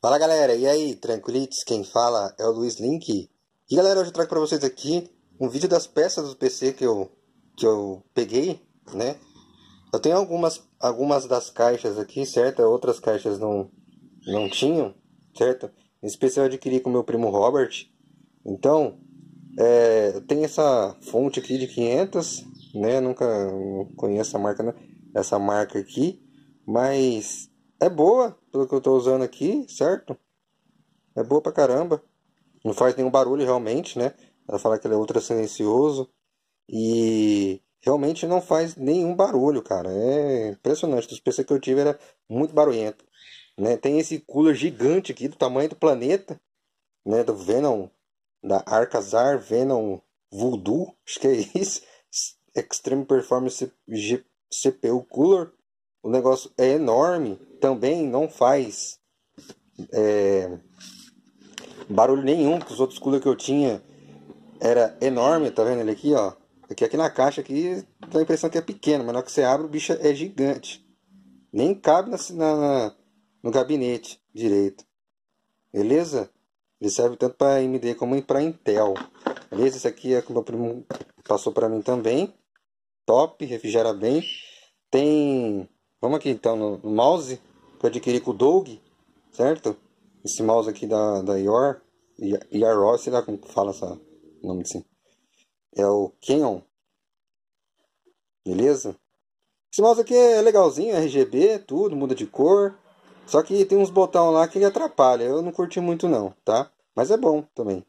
Fala galera, e aí, tranquilites? Quem fala é o Luiz Link. E galera, hoje eu trago para vocês aqui um vídeo das peças do PC que eu, que eu peguei, né? Eu tenho algumas, algumas das caixas aqui, certo? Outras caixas não, não tinham, certo? Em especial eu adquiri com meu primo Robert. Então, é, essa fonte aqui de 500, né? Eu nunca conheço a marca, né? essa marca aqui, mas é boa, pelo que eu estou usando aqui, certo? É boa pra caramba. Não faz nenhum barulho realmente, né? Ela fala que ele é ultra silencioso. E realmente não faz nenhum barulho, cara. É impressionante. Os PC que eu tive era muito barulhento. Né? Tem esse cooler gigante aqui do tamanho do planeta, né? Do Venom, da Arcazar Venom Voodoo, acho que é isso. Extreme Performance G CPU Cooler o negócio é enorme, também não faz é, barulho nenhum, porque os outros cooler que eu tinha era enorme, tá vendo ele aqui, ó. Aqui, aqui na caixa aqui dá a impressão que é pequeno, mas na hora que você abre o bicho é gigante. Nem cabe na, na no gabinete direito. Beleza? Ele serve tanto para AMD como para Intel. Beleza? Esse aqui é que meu primo passou para mim também. Top, refrigera bem. Tem Vamos aqui então no mouse que eu adquiri com o Doug, certo? Esse mouse aqui da, da IOR, IOR, sei lá como fala o nome assim. É o Canon. Beleza? Esse mouse aqui é legalzinho, é RGB, tudo, muda de cor. Só que tem uns botão lá que ele atrapalha. Eu não curti muito não, tá? Mas é bom também.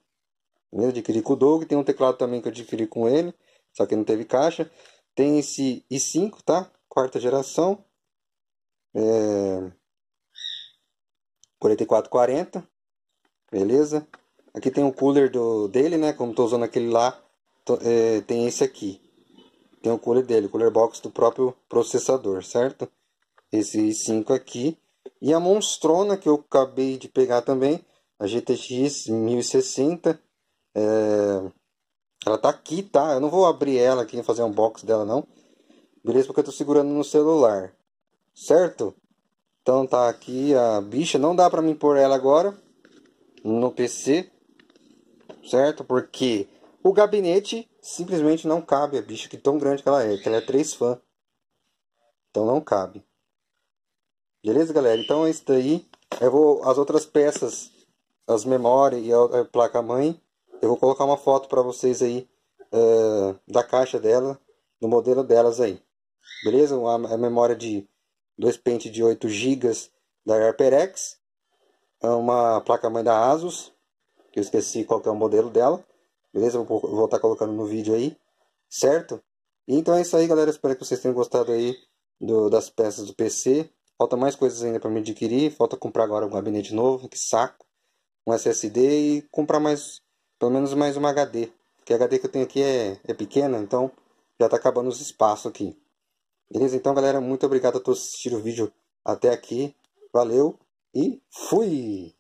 Eu adquiri com o Doug, tem um teclado também que eu adquiri com ele, só que não teve caixa. Tem esse i5, tá? Quarta geração. É... 44,40. Beleza? Aqui tem o cooler do, dele, né? Como tô usando aquele lá, tô, é, tem esse aqui. Tem o cooler dele, cooler box do próprio processador, certo? Esse i5 aqui. E a monstrona que eu acabei de pegar também, a GTX 1060. É... Ela tá aqui, tá? Eu não vou abrir ela aqui e fazer um box dela, não. Beleza? Porque eu tô segurando no celular certo? Então tá aqui a bicha, não dá para mim pôr ela agora no PC, certo? Porque o gabinete simplesmente não cabe a bicha que tão grande que ela é, que ela é 3 fã. Então não cabe. Beleza, galera? Então é isso daí. Eu vou as outras peças, as memórias e a, a placa mãe, eu vou colocar uma foto para vocês aí uh, da caixa dela, do modelo delas aí. Beleza? a memória de dois pentes de 8 GB da HyperX, uma placa-mãe da ASUS, que eu esqueci qual que é o modelo dela, beleza? Vou, vou estar colocando no vídeo aí, certo? Então é isso aí, galera. Espero que vocês tenham gostado aí do, das peças do PC. Falta mais coisas ainda para me adquirir. Falta comprar agora um gabinete novo, que saco. Um SSD e comprar mais, pelo menos mais uma HD. Porque a HD que eu tenho aqui é, é pequena, então já está acabando os espaços aqui. Beleza? Então, galera, muito obrigado a todos que assistiram o vídeo até aqui. Valeu e fui!